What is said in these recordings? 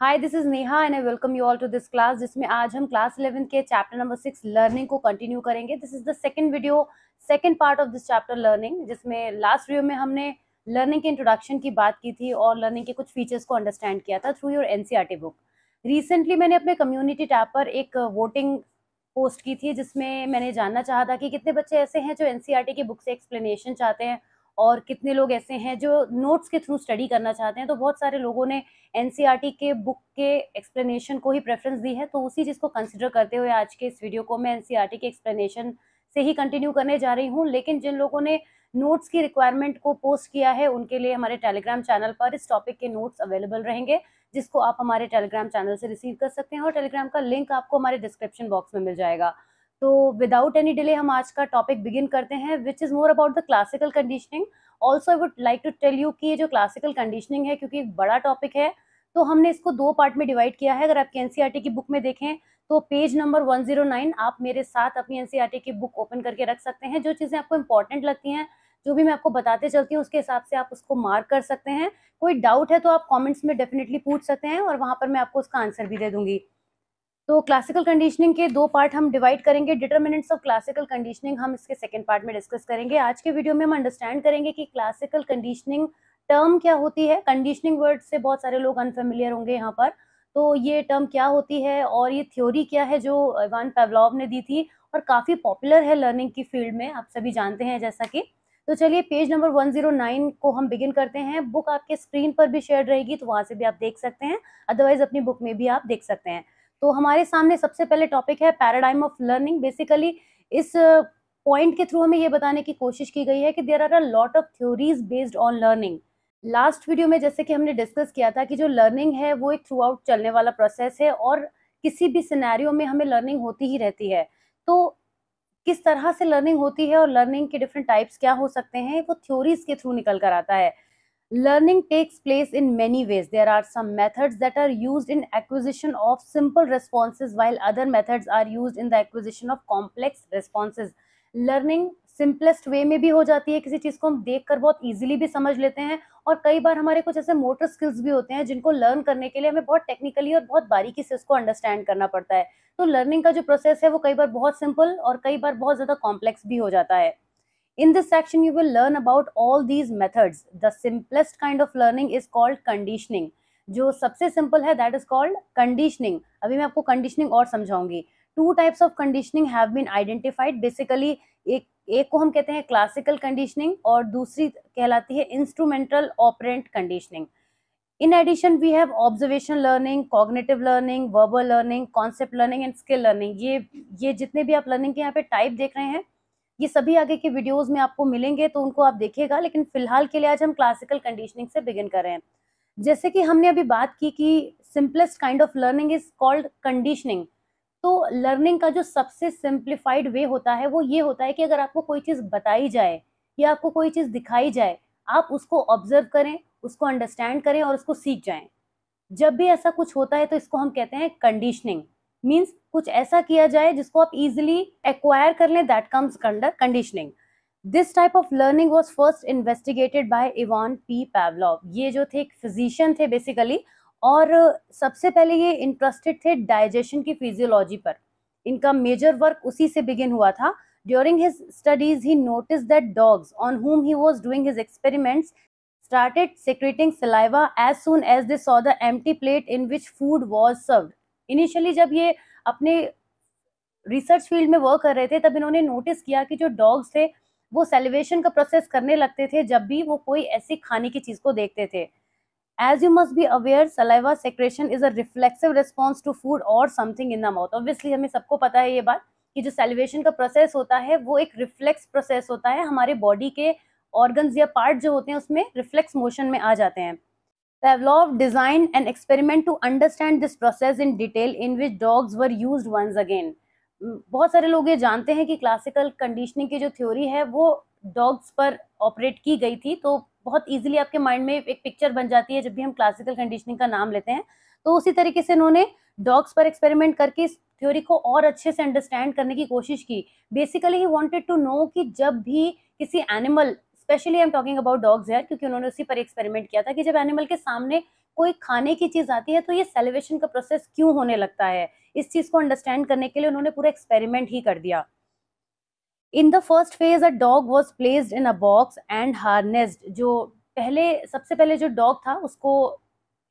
Hi this is Neha and I welcome you all to this class जिसमें आज हम class eleven के chapter number six learning को continue करेंगे this is the second video second part of this chapter learning जिसमें last video में हमने learning के इंट्रोडक्शन की बात की थी और लर्निंग के कुछ फीचर्स को अंडरस्टैंड किया था through your N book recently मैंने अपने कम्युनिटी टैप पर एक वोटिंग पोस्ट की थी जिसमें मैंने जानना चाहता था कि कितने बच्चे ऐसे हैं जो एन e की बुक से एक्सप्लेनेशन चाहते हैं और कितने लोग ऐसे हैं जो नोट्स के थ्रू स्टडी करना चाहते हैं तो बहुत सारे लोगों ने एन e के बुक के एक्सप्लेनेशन को ही प्रेफरेंस दी है तो उसी चीज़ को कंसिडर करते हुए आज के इस वीडियो को मैं एन e के एक्सप्लेनेशन से ही कंटिन्यू करने जा रही हूँ लेकिन जिन लोगों ने नोट्स की रिक्वायरमेंट को पोस्ट किया है उनके लिए हमारे टेलीग्राम चैनल पर इस टॉपिक के नोट्स अवेलेबल रहेंगे जिसको आप हमारे टेलीग्राम चैनल से रिसीव कर सकते हैं और टेलीग्राम का लिंक आपको हमारे डिस्क्रिप्शन बॉक्स में मिल जाएगा तो विदाउट एनी डिले हम आज का टॉपिक बिगिन करते हैं which is more about the classical conditioning also I would like to tell you कि ये जो क्लासिकल कंडीशनिंग है क्योंकि एक बड़ा टॉपिक है तो हमने इसको दो पार्ट में डिवाइड किया है अगर आपकी एन e की बुक में देखें तो पेज नंबर 109 आप मेरे साथ अपनी एन e की बुक ओपन करके रख सकते हैं जो चीज़ें आपको इंपॉर्टेंट लगती हैं जो भी मैं आपको बताते चलती हूँ उसके हिसाब से आप उसको मार्क कर सकते हैं कोई डाउट है तो आप कॉमेंट्स में डेफिनेटली पूछ सकते हैं और वहाँ पर मैं आपको उसका आंसर भी दे दूंगी तो क्लासिकल कंडीशनिंग के दो पार्ट हम डिवाइड करेंगे डिटर्मिनेंट्स ऑफ क्लासिकल कंडीशनिंग हम इसके सेकेंड पार्ट में डिस्कस करेंगे आज के वीडियो में हम अंडरस्टैंड करेंगे कि क्लासिकल कंडीशनिंग टर्म क्या होती है कंडीशनिंग वर्ड से बहुत सारे लोग अनफेमिलियर होंगे यहाँ पर तो ये टर्म क्या होती है और ये थ्योरी क्या है जो इवान पेवलॉव ने दी थी और काफ़ी पॉपुलर है लर्निंग की फील्ड में आप सभी जानते हैं जैसा कि तो चलिए पेज नंबर 109 को हम बिगिन करते हैं बुक आपके स्क्रीन पर भी शेयर रहेगी तो वहाँ से भी आप देख सकते हैं अदरवाइज अपनी बुक में भी आप देख सकते हैं तो हमारे सामने सबसे पहले टॉपिक है पैराडाइम ऑफ लर्निंग बेसिकली इस पॉइंट के थ्रू हमें ये बताने की कोशिश की गई है कि there are a lot of theories based on learning last video में जैसे कि हमने डिस्कस किया था कि जो लर्निंग है वो एक थ्रू आउट चलने वाला प्रोसेस है और किसी भी सिनेरियो में हमें लर्निंग होती ही रहती है तो किस तरह से लर्निंग होती है और लर्निंग के डिफरेंट टाइप्स क्या हो सकते हैं वो थ्योरीज के थ्रू निकल कर आता है learning takes place in many ways there are some methods that are use in acquisition of simple responses while other methods are use in the acquisition of complex responses learning simplest way में भी हो जाती है किसी चीज़ को हम देख कर बहुत ईजिली भी समझ लेते हैं और कई बार हमारे कुछ ऐसे मोटर स्किल्स भी होते हैं जिनको लर्न करने के लिए हमें बहुत टेक्निकली और बहुत बारीकी से उसको अंडरस्टैंड करना पड़ता है तो लर्निंग का जो प्रोसेस है वो कई बार बहुत सिंपल और कई बार बहुत ज़्यादा कॉम्प्लेक्स भी हो जाता है In this section, you will learn about all these methods. The simplest kind of learning is called conditioning. जो सबसे सिंपल है दैट इज कॉल्ड कंडीशनिंग अभी मैं आपको कंडीशनिंग और समझाऊंगी two types of conditioning have been identified basically एक एक को हम कहते हैं क्लासिकल कंडीशनिंग और दूसरी कहलाती है instrumental operant conditioning in addition we have observation learning cognitive learning verbal learning concept learning and skill learning ये ये जितने भी आप लर्निंग के यहाँ पे टाइप देख रहे हैं ये सभी आगे के वीडियोस में आपको मिलेंगे तो उनको आप देखिएगा लेकिन फिलहाल के लिए आज हम क्लासिकल कंडीशनिंग से बिगिन कर रहे हैं जैसे कि हमने अभी बात की कि simplest kind of learning is called conditioning तो लर्निंग का जो सबसे सिंप्लीफाइड वे होता है वो ये होता है कि अगर आपको कोई चीज़ बताई जाए या आपको कोई चीज़ दिखाई जाए आप उसको ऑब्जर्व करें उसको अंडरस्टैंड करें और उसको सीख जाएं जब भी ऐसा कुछ होता है तो इसको हम कहते हैं कंडीशनिंग मीन्स कुछ ऐसा किया जाए जिसको आप इजिली एक्वायर कर लें that comes under conditioning this type of learning was first investigated by Ivan P Pavlov ये जो थे एक फिजिशियन थे बेसिकली और सबसे पहले ये इंटरेस्टेड थे डाइजेशन की फिजियोलॉजी पर इनका मेजर वर्क उसी से बिगिन हुआ था during his studies he notice that dogs on whom he was doing his experiments started secreting saliva as soon as they saw the empty plate in which food was served initially जब ये अपने research field में work कर रहे थे तब इन्होंने notice किया कि जो डॉग्स थे वो सेलिवेशन का प्रोसेस करने लगते थे जब भी वो कोई ऐसी खाने की चीज़ को देखते थे as you must be aware saliva secretion is a reflexive response to food और something in the mouth obviously हमें सबको पता है ये बात कि जो सेलिवेशन का प्रोसेस होता है वो एक रिफ्लेक्स प्रोसेस होता है हमारे बॉडी के ऑर्गन्स या पार्ट जो होते हैं उसमें रिफ्लेक्स मोशन में आ जाते हैं Pavlov designed an experiment to understand this process in detail in which dogs were used once again. Hmm, बहुत सारे लोग ये जानते हैं कि क्लासिकल कंडीशनिंग की जो थ्योरी है वो डॉग्स पर ऑपरेट की गई थी तो बहुत इजीली आपके माइंड में एक पिक्चर बन जाती है जब भी हम क्लासिकल कंडीशनिंग का नाम लेते हैं तो उसी तरीके से इन्होंने डॉग्स पर एक्सपेरिमेंट करके इस थ्योरी को और अच्छे से अंडरस्टैंड करने की कोशिश की basically he wanted to know कि जब भी किसी animal specially I am talking about dogs here क्योंकि उन्होंने उसी पर एक्सपेरिमेंट किया था कि जब एनिमल के सामने कोई खाने की चीज़ आती है तो ये सेलिवेशन का प्रोसेस क्यों होने लगता है इस चीज़ को अंडरस्टैंड करने के लिए उन्होंने पूरा एक्सपेरिमेंट ही कर दिया in the first phase a dog was placed in a box and harnessed जो पहले सबसे पहले जो डॉग था उसको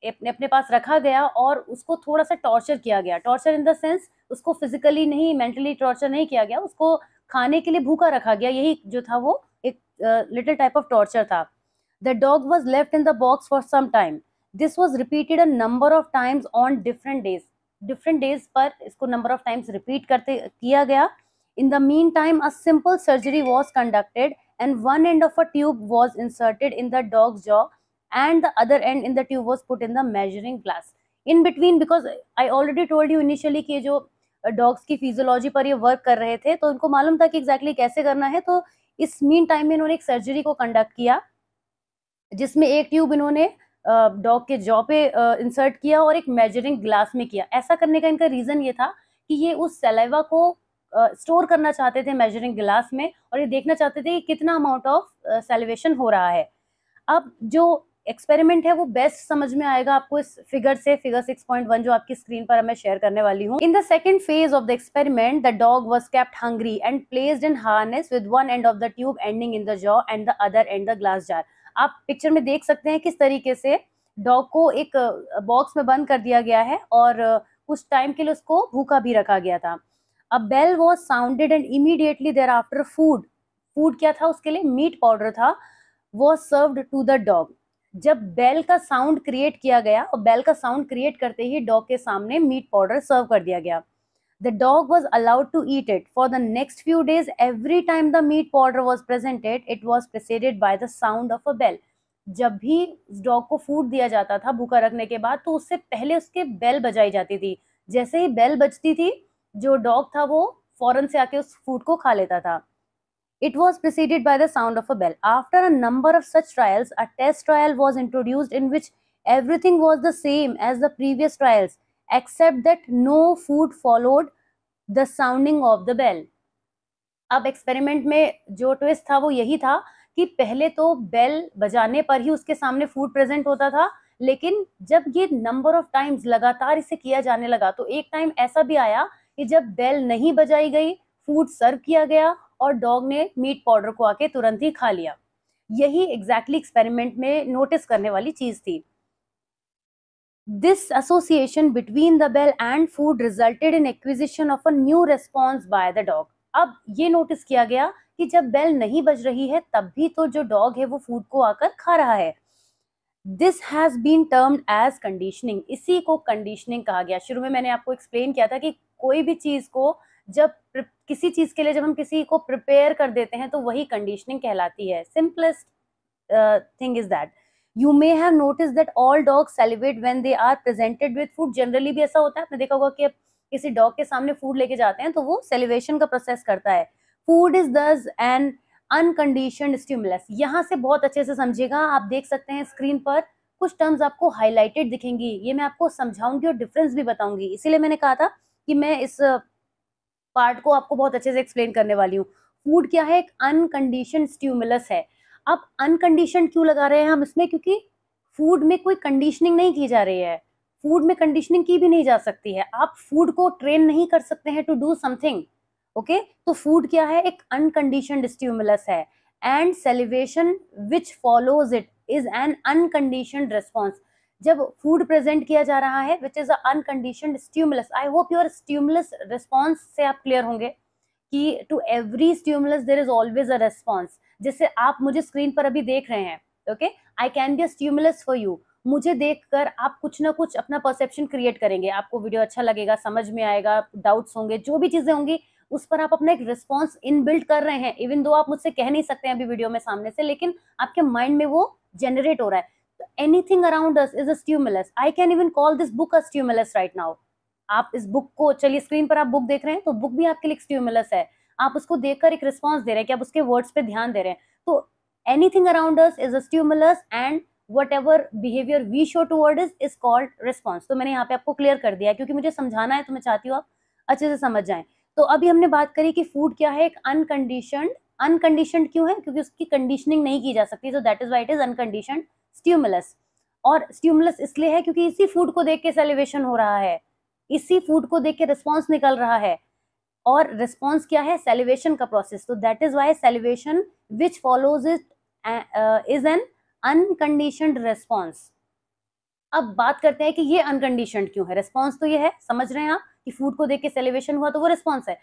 अपने अपने पास रखा गया और उसको थोड़ा सा टॉर्चर किया गया टॉर्चर इन द सेंस उसको फिजिकली नहीं मेंटली टॉर्चर नहीं किया गया उसको खाने के लिए भूखा रखा गया यही जो था वो लिटिल टाइप ऑफ टॉर्चर था the dog was left in the box for some time this was repeated a number of times on different days different days पर इसको नंबर ऑफ टाइम्स रिपीट करते किया गया in the mean time a simple surgery was conducted and one end of a tube was inserted in the dog jaw and the other end in the tube was put in the measuring glass in between because I already told you initially कि जो dogs की physiology पर ये work कर रहे थे तो उनको मालूम था कि एग्जैक्टली exactly कैसे करना है तो इस मीन टाइम में इन्होंने एक सर्जरी को कंडक्ट किया जिसमें एक ट्यूब इन्होंने डॉग के जॉ पे इंसर्ट किया और एक मेजरिंग ग्लास में किया ऐसा करने का इनका रीज़न ये था कि ये उस सेलेवा को स्टोर करना चाहते थे मेजरिंग ग्लास में और ये देखना चाहते थे कि कितना अमाउंट ऑफ सेलिवेशन हो रहा है अब जो एक्सपेरिमेंट है वो बेस्ट समझ में आएगा आपको इस फिगर से फिगर 6.1 जो आपकी स्क्रीन पर मैं शेयर करने वाली हूँ in the second phase of the experiment the dog was kept hungry and placed in harness with one end of the tube ending in the jaw and the other end the glass jar आप picture में देख सकते हैं किस तरीके से dog को एक बॉक्स में बंद कर दिया गया है और कुछ टाइम के लिए उसको भूखा भी रखा गया था अब bell was sounded and immediately there after food food क्या था उसके लिए मीट पाउडर था was served to the dog जब बेल का साउंड क्रिएट किया गया और बेल का साउंड क्रिएट करते ही डॉग के सामने मीट पाउडर सर्व कर दिया गया the dog was allowed to eat it for the next few days every time the meat powder was presented it was preceded by the sound of a bell जब भी dog को food दिया जाता था भूखा रखने के बाद तो उससे पहले उसके बेल बजाई जाती थी जैसे ही बेल बजती थी जो डॉग था वो फौरन से आके उस फूड को खा लेता था It was preceded by the sound of a bell. After a number of such trials, a test trial was introduced in which everything was the same as the previous trials, except that no food followed the sounding of the bell. अब experiment में जो twist था वो यही था कि पहले तो बेल बजाने पर ही उसके सामने फूड प्रेजेंट होता था लेकिन जब ये नंबर ऑफ टाइम्स लगातार इसे किया जाने लगा तो एक टाइम ऐसा भी आया कि जब बेल नहीं बजाई गई फूड सर्व किया गया और डॉग ने मीट पाउडर को आके तुरंत ही खा लिया यही एग्जैक्टली exactly एक्सपेरिमेंट में नोटिस करने वाली चीज थी this association between the bell and food resulted in acquisition of a new response by the dog अब ये नोटिस किया गया कि जब बेल नहीं बज रही है तब भी तो जो डॉग है वो फूड को आकर खा रहा है this has been termed as conditioning इसी को कंडीशनिंग कहा गया शुरू में मैंने आपको एक्सप्लेन किया था कि कोई भी चीज को जब किसी चीज के लिए जब हम किसी को प्रिपेयर कर देते हैं तो वही कंडीशनिंग कहलाती है simplest thing is that you may have notice that all dog salivate when they are presented with food generally भी ऐसा होता है आपने देखा होगा कि किसी डॉग के सामने फूड लेके जाते हैं तो वो सेलिब्रेशन का प्रोसेस करता है food is thus an uncondition stimulus यहाँ से बहुत अच्छे से समझेगा आप देख सकते हैं स्क्रीन पर कुछ टर्म्स आपको हाईलाइटेड दिखेंगी ये मैं आपको समझाऊंगी और डिफरेंस भी बताऊंगी इसीलिए मैंने कहा था कि मैं इस पार्ट को आपको बहुत अच्छे से एक्सप्लेन करने वाली हूँ फूड क्या है एक अनकंडीशन स्ट्यूमुलस है आप अनकंडीशन क्यों लगा रहे हैं हम इसमें क्योंकि फूड में कोई कंडीशनिंग नहीं की जा रही है फूड में कंडीशनिंग की भी नहीं जा सकती है आप फूड को ट्रेन नहीं कर सकते हैं टू डू समथिंग ओके तो फूड क्या है एक अनकंडीशन स्ट्यूमुलस है and salivation which follows it is an uncondition response जब फूड प्रेजेंट किया जा रहा है which is uncondition stimulus I hope your stimulus response से आप क्लियर होंगे कि to every stimulus there is always a response जैसे आप मुझे स्क्रीन पर अभी देख रहे हैं okay I can be a for you मुझे देखकर आप कुछ ना कुछ अपना परसेप्शन क्रिएट करेंगे आपको वीडियो अच्छा लगेगा समझ में आएगा डाउट्स होंगे जो भी चीज़ें होंगी उस पर आप अपना एक रिस्पॉन्स बिल्ड कर रहे हैं इवन दो आप मुझसे कह नहीं सकते हैं अभी वीडियो में सामने से लेकिन आपके माइंड में वो जनरेट हो रहा है anything around us is a I can even call this book a right now आप इस बुक को चलिए स्क्रीन पर आप बुक देख रहे हैं तो बुक भी आपके लिए स्ट्यूमुलस है आप उसको देखकर एक रिस्पॉन्स दे रहे हैं कि आप उसके वर्ड्स पे ध्यान दे रहे हैं तो anything around us is a and whatever behaviour we show word is is called response तो मैंने यहाँ पे आपको क्लियर कर दिया क्योंकि मुझे समझाना है तो मैं चाहती हूँ आप अच्छे से समझ जाए तो अभी हमने बात करी कि फूड क्या है एक अनकंडीशन अनकंडीशन क्यों है क्योंकि उसकी कंडीशनिंग नहीं की जा सकती so that is why it is uncondition stimulus और स्ट्यूमुलस इसलिए है क्योंकि इसी फूड को देख के सेलिवेशन हो रहा है इसी फूड को देख के रिस्पॉन्स निकल रहा है और रिस्पॉन्स क्या है सेलिवेशन का प्रोसेस तो that is why salivation which follows it is an uncondition response अब बात करते हैं कि ये अनकंडीशन क्यों है रिस्पॉन्स तो ये है समझ रहे हैं आप कि फूड को देख के सेलिवेशन हुआ तो वो रिस्पॉन्स है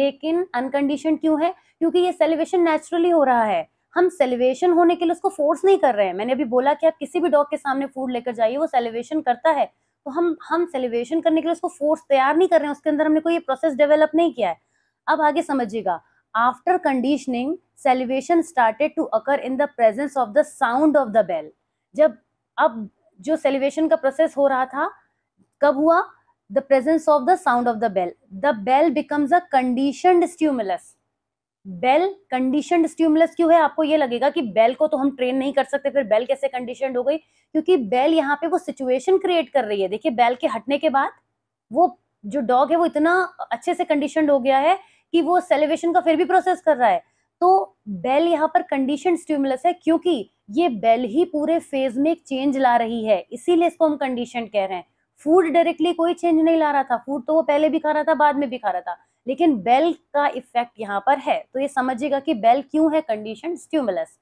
लेकिन अनकंडीशन क्यों है क्योंकि ये सेलिवेशन नेचुरली हो रहा है हम सेलिवेशन होने के लिए उसको फोर्स नहीं कर रहे हैं मैंने अभी बोला कि आप किसी भी डॉग के सामने फूड लेकर जाइए वो सेलिवेशन करता है तो हम हम सेलिवेशन करने के लिए उसको फोर्स तैयार नहीं कर रहे हैं उसके अंदर हमने कोई ये प्रोसेस डेवलप नहीं किया है अब आगे समझिएगा after conditioning salivation started to occur in the presence of the sound of the bell जब अब जो सेलिवेशन का प्रोसेस हो रहा था कब हुआ the presence of the sound of the bell the bell becomes a conditioned stimulus bell condition stimulus क्यों है आपको ये लगेगा कि बेल को तो हम ट्रेन नहीं कर सकते फिर बेल कैसे कंडीशन हो गई क्योंकि बेल यहाँ पे वो सिचुएशन क्रिएट कर रही है देखिए बेल के हटने के बाद वो जो डॉग है वो इतना अच्छे से कंडीशन हो गया है कि वो सेलिब्रेशन का फिर भी प्रोसेस कर रहा है तो बेल यहाँ पर कंडीशन स्ट्यूमुलस है क्योंकि ये बेल ही पूरे फेज में एक चेंज ला रही है इसीलिए इसको हम कंडीशन कह रहे हैं फूड डायरेक्टली कोई चेंज नहीं ला रहा था फूड तो वो पहले भी खा रहा था बाद में भी खा रहा था लेकिन बेल का इफेक्ट यहाँ पर है तो ये समझिएगा कि बेल क्यों है condition stimulus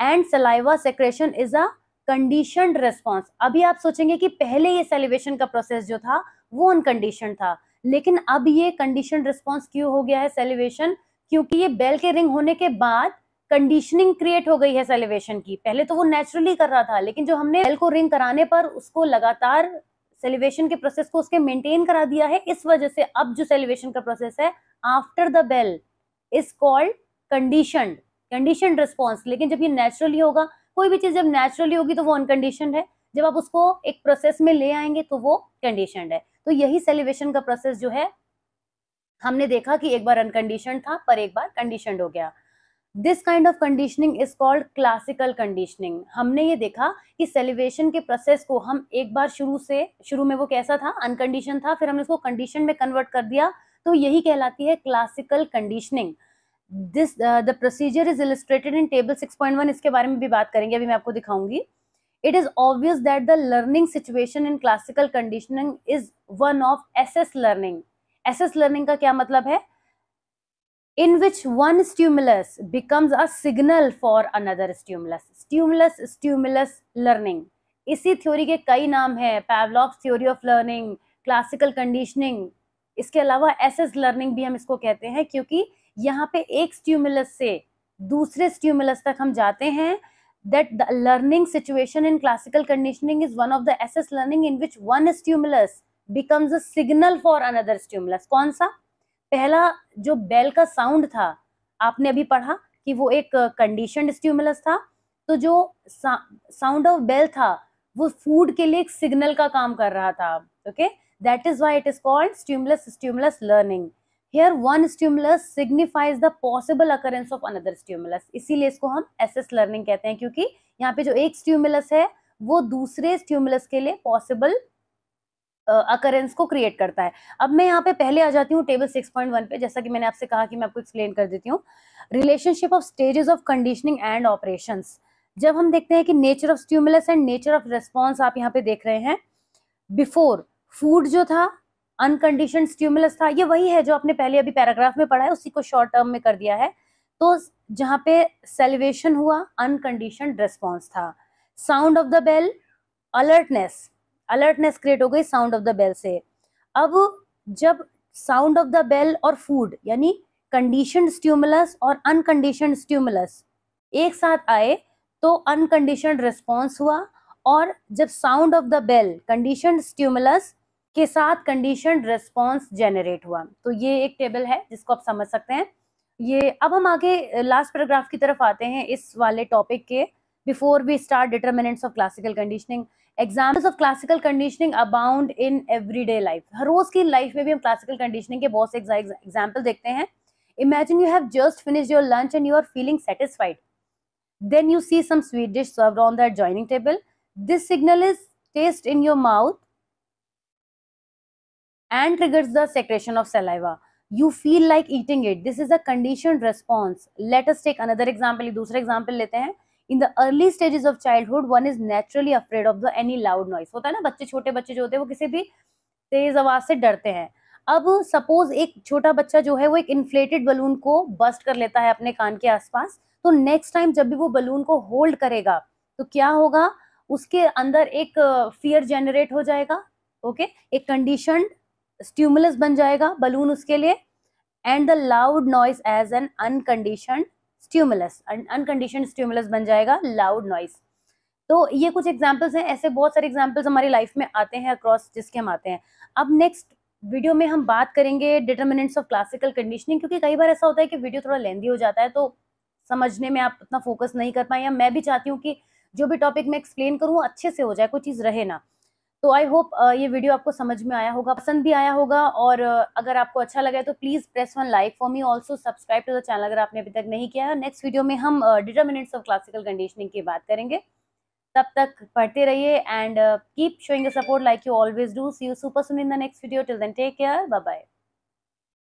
and saliva secretion is a condition response अभी आप सोचेंगे कि पहले ये सेलिवेशन का प्रोसेस जो था वो अनकंडीशन था लेकिन अब ये कंडीशन रिस्पॉन्स क्यों हो गया है सेलिवेशन क्योंकि ये बेल के रिंग होने के बाद कंडीशनिंग क्रिएट हो गई है सेलिवेशन की पहले तो वो नेचुरली कर रहा था लेकिन जो हमने बेल को रिंग कराने पर उसको लगातार सेलिवेशन के प्रोसेस को उसके मेंटेन करा दिया है इस वजह से अब जो सेलिवेशन का प्रोसेस है after the bell is called condition condition response लेकिन जब ये नेचुरली होगा कोई भी चीज जब नेचुरली होगी तो वो अनकंडीशन है जब आप उसको एक प्रोसेस में ले आएंगे तो वो कंडीशन है तो यही सेलिवेशन का प्रोसेस जो है हमने देखा कि एक बार अनकंडीशन था पर एक बार कंडीशन हो गया this kind of conditioning is called classical conditioning हमने ये देखा कि सेलिवेशन के प्रोसेस को हम एक बार शुरू से शुरू में वो कैसा था अनकंडीशन था फिर हमने उसको कंडीशन में कन्वर्ट कर दिया तो यही कहलाती है classical conditioning this the procedure is illustrated in table 6.1 इसके बारे में भी बात करेंगे अभी मैं आपको दिखाऊंगी it is obvious that the learning situation in classical conditioning is one of S S learning S S learning का क्या मतलब है in which one stimulus becomes a signal for another stimulus stimulus stimulus learning इसी theory के कई नाम हैं Pavlov theory of learning classical conditioning इसके अलावा एसेस लर्निंग भी हम इसको कहते हैं क्योंकि यहाँ पे एक स्ट्यूमुलस से दूसरे स्ट्यूमुलस तक हम जाते हैं that the learning situation in classical conditioning is one of the S S learning in which one stimulus becomes a signal for another stimulus कौन सा पहला जो बेल का साउंड था आपने अभी पढ़ा कि वो एक कंडीशन स्ट्यूमुलस था तो जो साउंड ऑफ बेल था वो फूड के लिए एक सिग्नल का काम कर रहा था okay that is why it is called stimulus stimulus learning here one stimulus signifies the possible occurrence of another stimulus इसीलिए इसको हम एस एस लर्निंग कहते हैं क्योंकि यहाँ पे जो एक स्ट्यूमुलस है वो दूसरे स्ट्यूमुलस के लिए पॉसिबल अकरेंस को क्रिएट करता है अब मैं यहाँ पे पहले आ जाती हूँ टेबल सिक्स पॉइंट वन पे जैसा कि मैंने आपसे कहा कि मैं आपको एक्सप्लेन कर देती हूँ relationship of stages of conditioning and operation जब हम देखते हैं कि nature of stimulus and nature of response आप यहाँ पे देख रहे हैं बिफोर फूड जो था अनकंडीशन स्ट्यूमुलस था ये वही है जो आपने पहले अभी पैराग्राफ में पढ़ा है उसी को शॉर्ट टर्म में कर दिया है तो जहाँ पे सेलिवेशन हुआ अनकंडीशन रिस्पॉन्स था sound of the bell alertness alertness create हो गई साउंड ऑफ द बेल से अब जब साउंड ऑफ द बेल और फूड यानी कंडीशन स्ट्यूमुलस और अनकंडीशन स्ट्यूमुलस एक साथ आए तो अनकंडीशन रिस्पॉन्स हुआ और जब sound of the bell condition stimulus के साथ कंडीशन रिस्पॉन्स जेनरेट हुआ तो ये एक टेबल है जिसको आप समझ सकते हैं ये अब हम आगे लास्ट पैराग्राफ की तरफ आते हैं इस वाले टॉपिक के before we start determinants of classical conditioning examples of classical conditioning abound in everyday life हर रोज की लाइफ में भी हम क्लासिकल कंडीशनिंग के बहुत से एग्जाम्पल देखते हैं imagine you have just finish your lunch and you are feeling satisfied then you see some sweet dish serve on that dining table this signal is taste in your mouth and triggers the secretion of saliva you feel like eating it this is a condition response let's take another example दूसरे example लेते हैं in the early stages of childhood one is naturally afraid of the any loud noise होता है ना बच्चे छोटे बच्चे जो होते हैं वो किसी भी तेज आवाज से डरते हैं अब सपोज एक छोटा बच्चा जो है वो एक इन्फ्लेटेड बलून को बस्ट कर लेता है अपने कान के आसपास तो नेक्स्ट टाइम जब भी वो बलून को होल्ड करेगा तो क्या होगा उसके अंदर एक फियर जनरेट हो जाएगा ओके okay? एक कंडीशन स्ट्यूमुलस बन जाएगा बलून उसके लिए and the loud noise as an uncondition stimulus uncondition stimulus बन जाएगा लाउड नॉइस तो ये कुछ एग्जाम्पल्स हैं ऐसे बहुत सारे एग्जाम्पल्स हमारी लाइफ में आते हैं अक्रॉस जिसके हम आते हैं अब नेक्स्ट वीडियो में हम बात करेंगे डिटर्मिनेंट्स ऑफ क्लासिकल कंडीशनिंग क्योंकि कई बार ऐसा होता है कि वीडियो थोड़ा लेंदी हो जाता है तो समझने में आप उतना फोकस नहीं कर पाए या मैं भी चाहती हूँ कि जो भी टॉपिक मैं एक्सप्लेन करूँ अच्छे से हो जाए कोई चीज़ रहे ना तो आई होप uh, ये वीडियो आपको समझ में आया होगा पसंद भी आया होगा और uh, अगर आपको अच्छा लगा तो please press one like for me also subscribe to the channel अगर आपने अभी तक नहीं किया है नेक्स्ट वीडियो में हम डिटर्मिनेंट्स ऑफ क्लासिकल कंडीशनिंग की बात करेंगे तब तक पढ़ते रहिए and keep showing support like you always do see you super soon in the next video till then take care bye bye